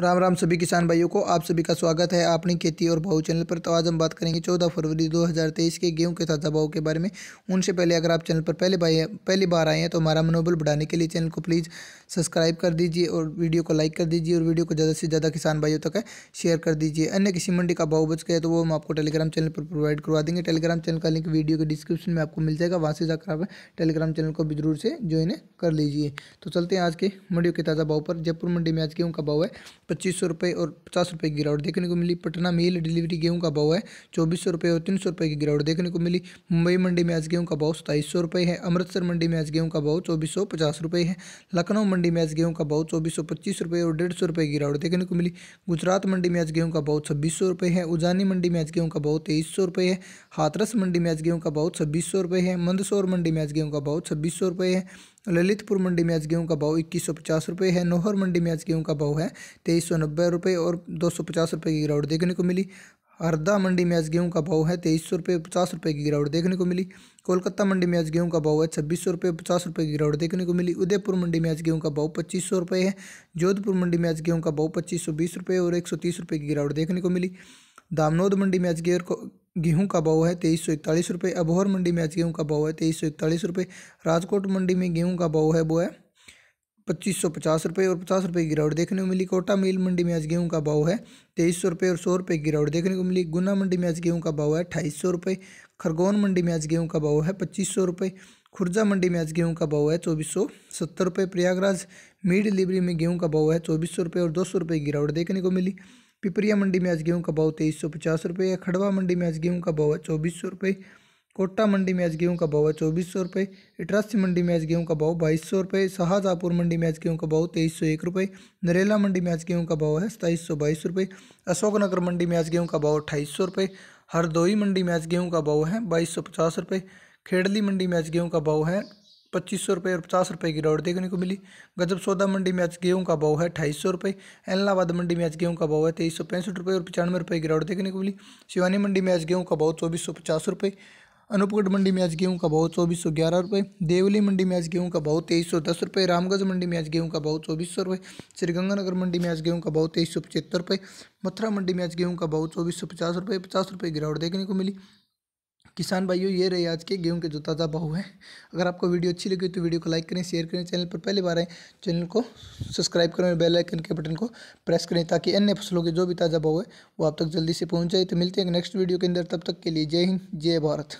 राम राम सभी किसान भाइयों को आप सभी का स्वागत है आपने खेती और भाव चैनल पर तो आज हम बात करेंगे 14 फरवरी 2023 के गेहूं के ताज़ा भाव के बारे में उनसे पहले अगर आप चैनल पर पहले भाई पहली बार आए हैं तो हमारा मनोबल बढ़ाने के लिए चैनल को प्लीज़ सब्सक्राइब कर दीजिए और वीडियो को लाइक कर दीजिए और वीडियो को ज़्यादा से ज़्यादा किसान भाइयों तक शेयर कर दीजिए अन्य किसी मंडी का भाव बच गया तो वो हम आपको टेलीग्राम चैनल पर प्रोवाइड करवा देंगे टेलीग्राम चैनल का लिंक वीडियो के डिस्क्रिप्शन में आपको मिल जाएगा वहाँ से जाकर आप टेलीग्राम चैनल को भी जरूर से ज्वाइन कर लीजिए तो चलते हैं आज के मंडियों के ताज़ा भाव पर जयपुर मंडी में आज गेहूँ का भाव है पच्चीस सौ रुपये और पचास रुपये की गिरावट देखने को मिली पटना मेल डिलीवरी गेहूँ का भाव है चौबीस सौ रुपये और तीन सौ रुपये की गिरावट देखने को मिली मुंबई मंडी में आज गेहूँ का भाव सताईस सौ रुपये है अमृतसर मंडी में आज गेहूँ का भाव चौबीस सौ पचास रुपये है लखनऊ मंडी में आज गेहूँ का भाव चौबीस सौ पच्चीस रुपये और डेढ़ सौ रुपये की गिरावट देखने को मिली गुजरात मंडी में आज गेहूँ का भाव छब्बीस सौ रुपये है उजानी मंडी में आज गेहूँ का भाव तेईस सौ रुपये है हाथरस मंडी में आज गेहूँ का भाव छब्बीस सौ रुपये है मंदसौर मंडी में आज गेहूँ का भाव छब्बीस सौ रुपये है ललितपुर मंडी में आज गेहूँ का भाव इक्कीस सौ पचास रुपये है नोहर मंडी में आज गेहूँ का भाव है तेईस तेईस सौ नब्बे रुपये और दो सौ पचास रुपये की गिरावट देखने को मिली हरदा मंडी में आज गेहूँ का भाव है तेईस सौ रुपये पचास रुपये की गिरावट देखने को मिली कोलकाता मंडी में आज गेहूँ का भाव है छब्बीस सौ रुपये पचास रुपये की गिरावट देखने को मिली उदयपुर मंडी में आज गेहूँ का भाव पच्चीस सौ रुपये है जोधपुर मंडी में आज गेहूँ का भाव पच्चीस सौ बीस रुपये और एक सौ तीस रुपये की गिरावट देखने को मिली दामनोद मंडी में आज गेहूं का भाव है तेईस सौ इकतालीस रुपये अबोहर मंडी में आज गेहूं का भाव है तेईस सौ इकतालीस रुपये राजकोट मंडी में गेहूं का भाव है वो है पच्चीस सौ पचास रुपये और पचास रुपये की गिरावट देखने को मिली कोटा मिल मंडी में आज गेहूं का भाव है तेईस सौ रुपये और सौ रुपये की गिरावट देखने को मिली गुना मंडी में आज गेहूं का भाव है अठाईस सौ रुपये खरगोन मंडी में आज गेहूं का भाव है पच्चीस सौ रुपये खुर्जा मंडी में आज गेहूं का भाव है चौबीस सौ सत्तर रुपये प्रयागराज मी डिलीवरी में गेहूँ का भाव है चौबीस सौ रुपये और दो सौ रुपये की गिरावट देखने को मिली पिपरिया मंडी में आज गेहूँ का भाव तेईस सौ पचास रुपये खड़वा मंडी में आज गेहूँ का भाव है चौबीस सौ रुपये कोटा मंडी में आज गेहूं का भाव है चौबीस सौ रुपये इटरासी मंडी में आज गेहूं का भाव बाईस सौ रुपये शाहजहापुर मंडी में आज गेहूं का भाव तेईस सौ एक रुपये नरेला मंडी में आज गेहूं का भाव है सताईस सौ बाईस रुपये अशोकनगर मंडी में आज गेहूं का भाव अट्ठाईस सौ रुपये हरदोई मंडी में आज गेहूँ का भाव है बाईस सौ पचास रुपये खेड़ली मंडी में आज गेहूँ का भाव है पच्चीस सौ रुपये और पचास रुपये की रोड देखने को मिली गजब सौदा मंडी में आज गेहूं का भाव है अठाईस सौ रुपये एलाहाबाद मंडी में आज गेहूं का भाव है तेईस सौ पैंसठ रुपये और पचानवे रुपये की रोड देखने को मिली शिवानी मंडी में आज गेहूं का भाव चौबीस सौ पचास रुपये अनूपगढ़ मंडी में आज गेहूं का भाव चौबीस सौ ग्यारह रुपये देवली मंडी में आज गेहूं का भाव तेईस सौ दस रुपये रामगंज मंडी में आज गेहूं का भाव चौबीस सौ रुपये श्रीगंगानगर मंडी में आज गेहूं का भाव तेईस सौ पचहत्तर रुपये मथुरा मंडी में आज गेहूं का भाव चौबीस सौ पचास रुपये पचास रुपये गिरावट देखने को मिली किसान भाइयों ये रहे आज के गेहूं के जो ताज़ा भाव हैं अगर आपको वीडियो अच्छी लगी तो वीडियो को लाइक करें शेयर करें चैनल पर पहली बार आए चैनल को सब्सक्राइब करें और बेल आइकन के बटन को प्रेस करें ताकि अन्य फसलों के जो भी ताज़ा भाव है वो आप तक जल्दी से पहुंच जाए तो मिलते हैं नेक्स्ट वीडियो के अंदर तब तक के लिए जय हिंद जय भारत